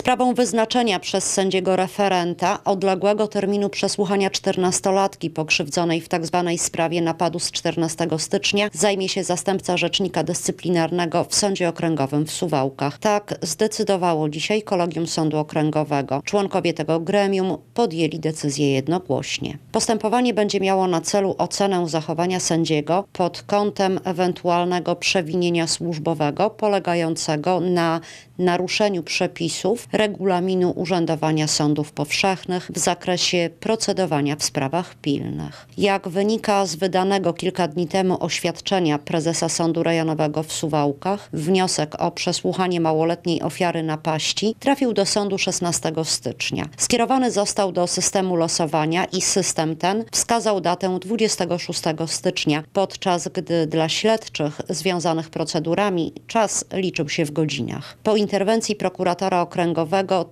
Sprawą wyznaczenia przez sędziego referenta odległego terminu przesłuchania czternastolatki pokrzywdzonej w tzw. Tak sprawie napadu z 14 stycznia zajmie się zastępca rzecznika dyscyplinarnego w Sądzie Okręgowym w Suwałkach. Tak zdecydowało dzisiaj Kolegium Sądu Okręgowego. Członkowie tego gremium podjęli decyzję jednogłośnie. Postępowanie będzie miało na celu ocenę zachowania sędziego pod kątem ewentualnego przewinienia służbowego polegającego na naruszeniu przepisów regulaminu urzędowania sądów powszechnych w zakresie procedowania w sprawach pilnych. Jak wynika z wydanego kilka dni temu oświadczenia prezesa Sądu Rejonowego w Suwałkach, wniosek o przesłuchanie małoletniej ofiary napaści trafił do sądu 16 stycznia. Skierowany został do systemu losowania i system ten wskazał datę 26 stycznia, podczas gdy dla śledczych związanych procedurami czas liczył się w godzinach. Po interwencji prokuratora okręgowego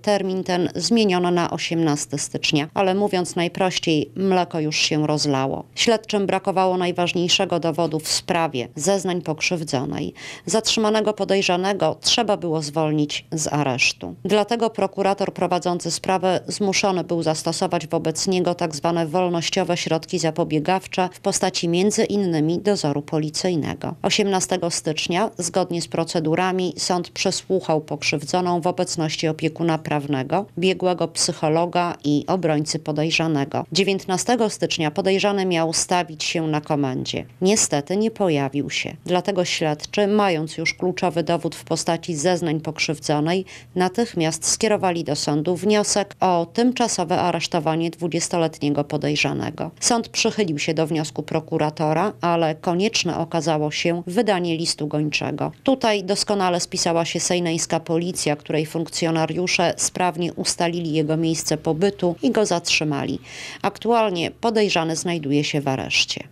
Termin ten zmieniono na 18 stycznia, ale mówiąc najprościej, mleko już się rozlało. Śledczym brakowało najważniejszego dowodu w sprawie zeznań pokrzywdzonej. Zatrzymanego podejrzanego trzeba było zwolnić z aresztu. Dlatego prokurator prowadzący sprawę zmuszony był zastosować wobec niego tzw. Tak wolnościowe środki zapobiegawcze w postaci m.in. dozoru policyjnego. 18 stycznia, zgodnie z procedurami, sąd przesłuchał pokrzywdzoną w obecności opiekuna prawnego, biegłego psychologa i obrońcy podejrzanego. 19 stycznia podejrzany miał stawić się na komendzie. Niestety nie pojawił się. Dlatego śledczy, mając już kluczowy dowód w postaci zeznań pokrzywdzonej, natychmiast skierowali do sądu wniosek o tymczasowe aresztowanie 20-letniego podejrzanego. Sąd przychylił się do wniosku prokuratora, ale konieczne okazało się wydanie listu gończego. Tutaj doskonale spisała się sejneńska policja, której funkcjonariusze funkcjonariusze sprawnie ustalili jego miejsce pobytu i go zatrzymali. Aktualnie podejrzany znajduje się w areszcie.